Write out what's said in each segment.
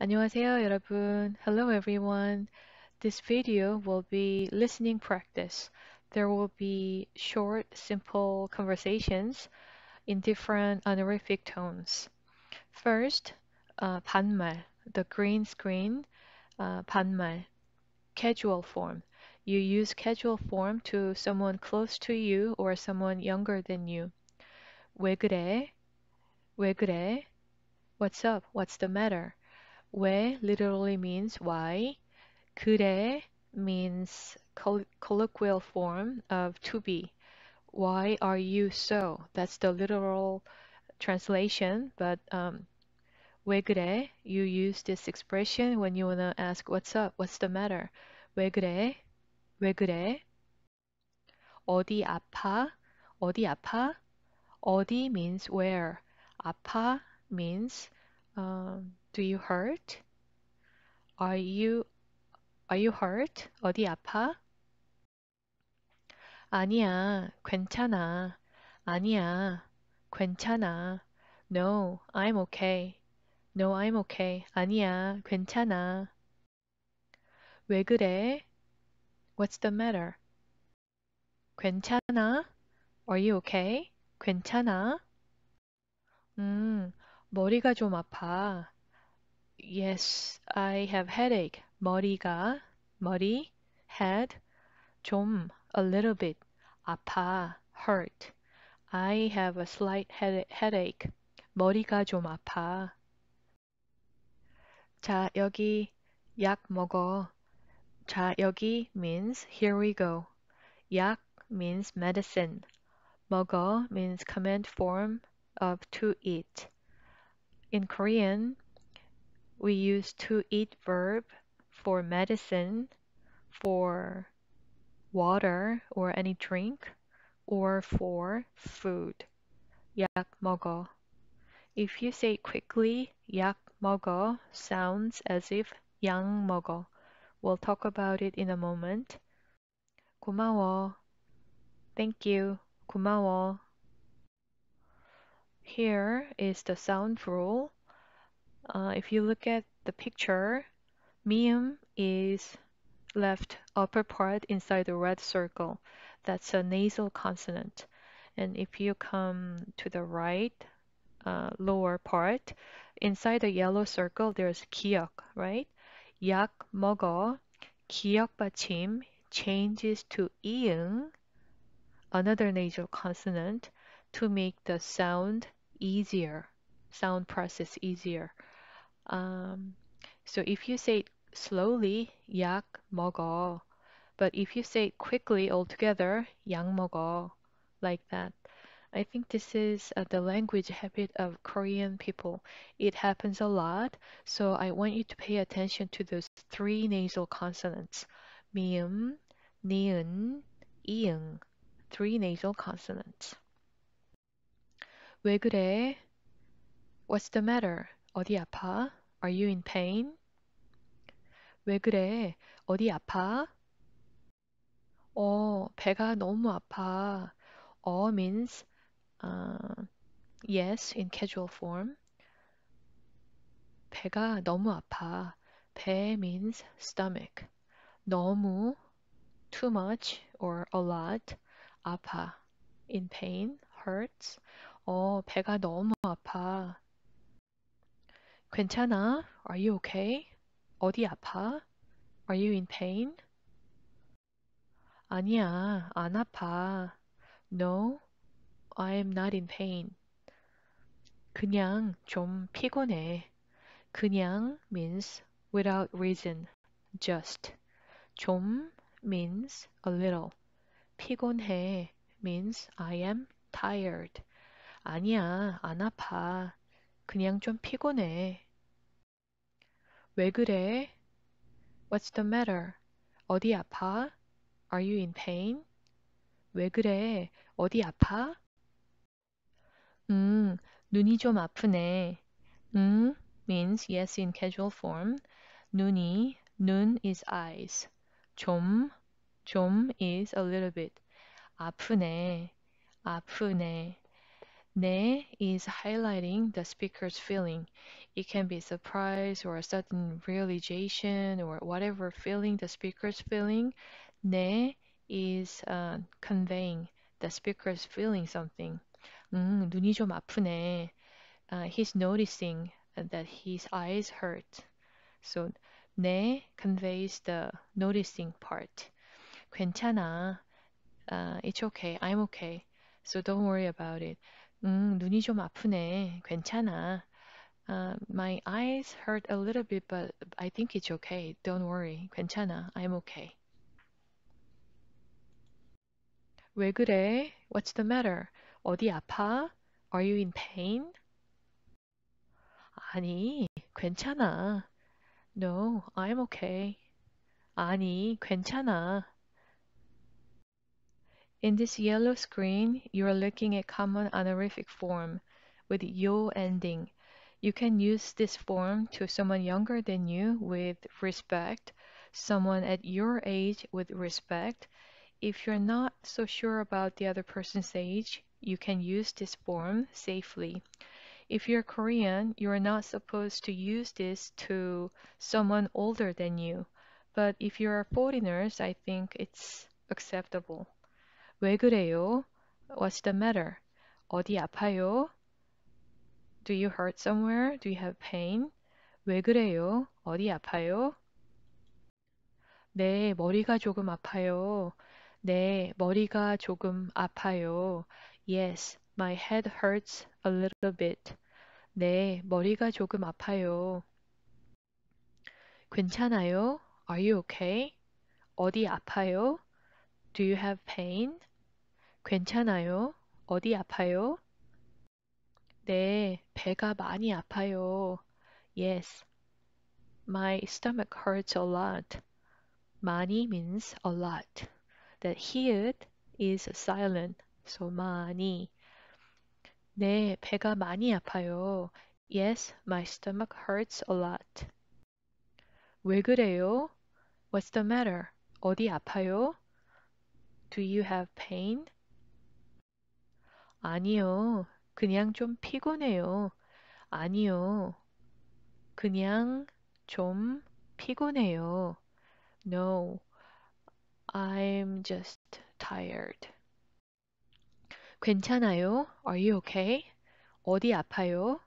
안녕하세요, 여러분. Hello, everyone. This video will be listening practice. There will be short, simple conversations in different honorific tones. First, uh, 반말, the green screen, uh, 반말, casual form. You use casual form to someone close to you or someone younger than you. 왜 그래? 왜 그래? What's up? What's the matter? 왜 literally means why. 그래 means coll colloquial form of to be. Why are you so? That's the literal translation, but um, 왜 그래? You use this expression when you wanna ask what's up, what's the matter. 왜 그래? 왜 그래? 어디 아파? 어디 아파? 어디 means where. 아파 means um, Do you hurt? Are you Are you hurt? 어디 아파? 아니야, 괜찮아. 아니야, 괜찮아. No, I'm okay. No, I'm okay. 아니야, 괜찮아. 왜 그래? What's the matter? 괜찮아? Are you okay? 괜찮아? 음, 머리가 좀 아파. Yes, I have headache. 머리가 머리 head 좀 a little bit 아파 hurt. I have a slight headache. 머리가 좀 아파. 자, 여기 약 먹어. 자, 여기 means here we go. 약 means medicine. 먹어 means command form of to eat. In Korean, we use to eat verb for medicine, for water or any drink, or for food. 약 먹어. If you say quickly, 약 먹어 sounds as if 양 먹어. We'll talk about it in a moment. 고마워. Thank you. 고마워. Here is the sound rule. Uh, if you look at the picture, medium is left upper part inside the red circle. That's a nasal consonant. And if you come to the right uh, lower part, inside the yellow circle, there's 기억, right? Yak mogo 기억 받침 changes to 이응, another nasal consonant, to make the sound easier, sound process easier. Um, so if you say it slowly, 약 먹어. But if you say it quickly altogether, 약 먹어, like that. I think this is uh, the language habit of Korean people. It happens a lot, so I want you to pay attention to those three nasal consonants. 미음, 니은, 이응. Three nasal consonants. 왜 그래? What's the matter? 어디 아파? Are you in pain? 왜 그래? 어디 아파? 어, 배가 너무 아파. 어 means uh, yes in casual form. 배가 너무 아파. 배 means stomach. 너무 too much or a lot 아파. in pain hurts. 어, 배가 너무 아파. 괜찮아? Are you okay? 어디 아파? Are you in pain? 아니야, 안 아파. No, I am not in pain. 그냥 좀 피곤해. 그냥 means without reason, just. 좀 means a little. 피곤해 means I am tired. 아니야, 안 아파. 그냥 좀 피곤해. 왜 그래? What's the matter? 어디 아파? Are you in pain? 왜 그래? 어디 아파? 음, 눈이 좀 아프네. 음 means yes in casual form. 눈이, 눈 is eyes. 좀, 좀 is a little bit. 아프네, 아프네. Ne is highlighting the speaker's feeling. It can be surprise or a sudden realization or whatever feeling the speaker's feeling. Ne is uh, conveying the speaker's feeling something. 음, 눈이 좀 아프네. Uh, he's noticing that his eyes hurt. So ne conveys the noticing part. 괜찮아. Uh, it's okay. I'm okay. So don't worry about it. 음, 눈이 좀 아프네. 괜찮아. Uh, my eyes hurt a little bit, but I think it's okay. Don't worry. 괜찮아. I'm okay. 왜 그래? What's the matter? 어디 아파? Are you in pain? 아니, 괜찮아. No, I'm okay. 아니, 괜찮아. In this yellow screen, you are looking at common honorific form with yo ending. You can use this form to someone younger than you with respect, someone at your age with respect. If you're not so sure about the other person's age, you can use this form safely. If you're Korean, you are not supposed to use this to someone older than you. But if you are foreigners, I think it's acceptable. 왜 그래요? What's the matter? 어디 아파요? Do you hurt somewhere? Do you have pain? 왜 그래요? 어디 아파요? 네, 머리가 조금 아파요. 네, 머리가 조금 아파요. Yes, my head hurts a little bit. 네, 머리가 조금 아파요. 괜찮아요? Are you okay? 어디 아파요? Do you have pain? 괜찮아요? 어디 아파요? 네, 배가 많이 아파요. Yes. My stomach hurts a lot. 많이 means a lot. That hiit is silent, so 많이. 네, 배가 많이 아파요. Yes, my stomach hurts a lot. 왜 그래요? What's the matter? 어디 아파요? Do you have pain? 아니요. 그냥 좀 피곤해요. 아니요. 그냥 좀 피곤해요. No. I'm just tired. 괜찮아요? Are you okay? 어디 아파요?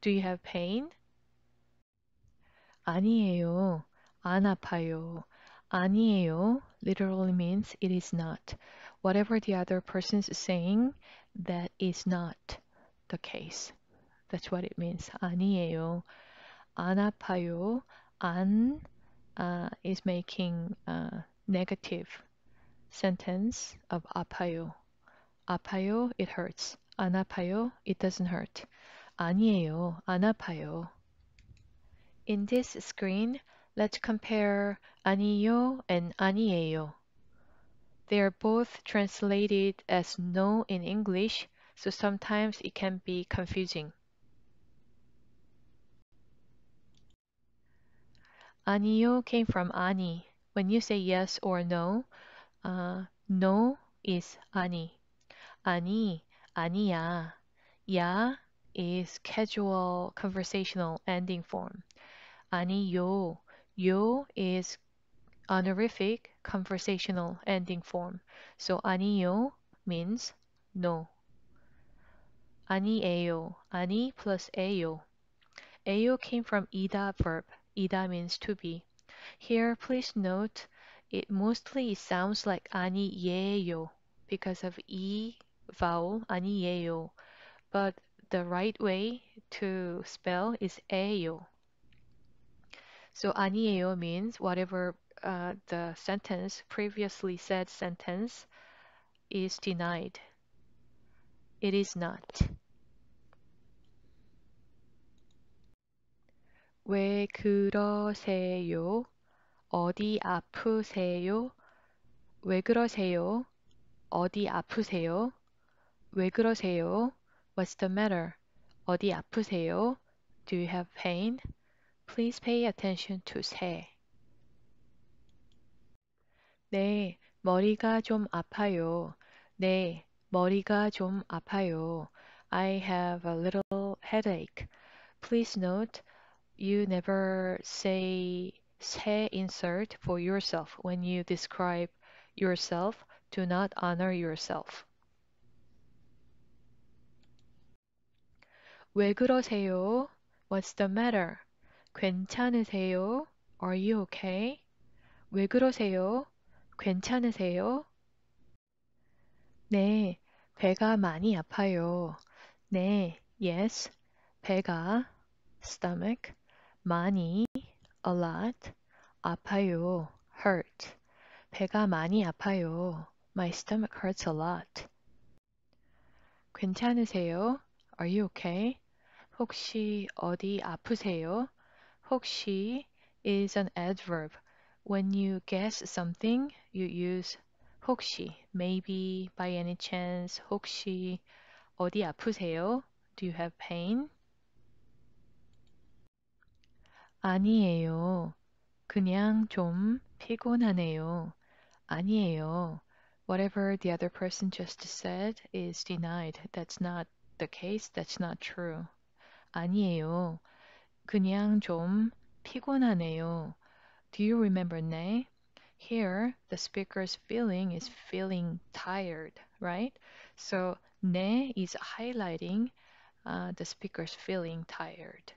Do you have pain? 아니에요. 안 아파요. 아니에요 literally means it is not. Whatever the other person is saying, that is not the case. That's what it means. 아니에요. 안 아파요. 안 uh, is making a negative sentence of 아파요. 아파요, it hurts. 안 아파요, it doesn't hurt. 아니에요. 안 아파요. In this screen, Let's compare 아니요 and 아니에요. They are both translated as no in English, so sometimes it can be confusing. 아니요 came from 아니. When you say yes or no, uh, no is 아니. 아니, 아니야. 야 is casual conversational ending form. 아니요 yo is honorific conversational ending form. So 아니요 means no. 아니에요, 아니 plus 에요. 에요 came from 이다 verb. 이다 means to be. Here, please note, it mostly sounds like 아니에요 because of e vowel 아니에요. But the right way to spell is 에요. So 아니에요 means whatever uh, the sentence previously said sentence is denied. It is not. 왜 그러세요? 어디 아프세요? 왜 그러세요? 어디 아프세요? 왜 그러세요? What's the matter? 어디 아프세요? Do you have pain? Please pay attention to say. 네, 머리가 좀 아파요. 네, 머리가 좀 아파요. I have a little headache. Please note you never say 새 insert for yourself when you describe yourself. Do not honor yourself. 왜 그러세요? What's the matter? 괜찮으세요? Are you okay? 왜 그러세요? 괜찮으세요? 네, 배가 많이 아파요. 네, yes, 배가, stomach, 많이, a lot, 아파요, hurt. 배가 많이 아파요. My stomach hurts a lot. 괜찮으세요? Are you okay? 혹시 어디 아프세요? 혹시 is an adverb. When you guess something, you use 혹시, maybe, by any chance, 혹시 어디 아프세요? Do you have pain? 아니에요. 그냥 좀 피곤하네요. 아니에요. Whatever the other person just said is denied. That's not the case. That's not true. 아니에요. 그냥 좀 피곤하네요. Do you remember 네? Here, the speaker's feeling is feeling tired, right? So 네 is highlighting uh, the speaker's feeling tired.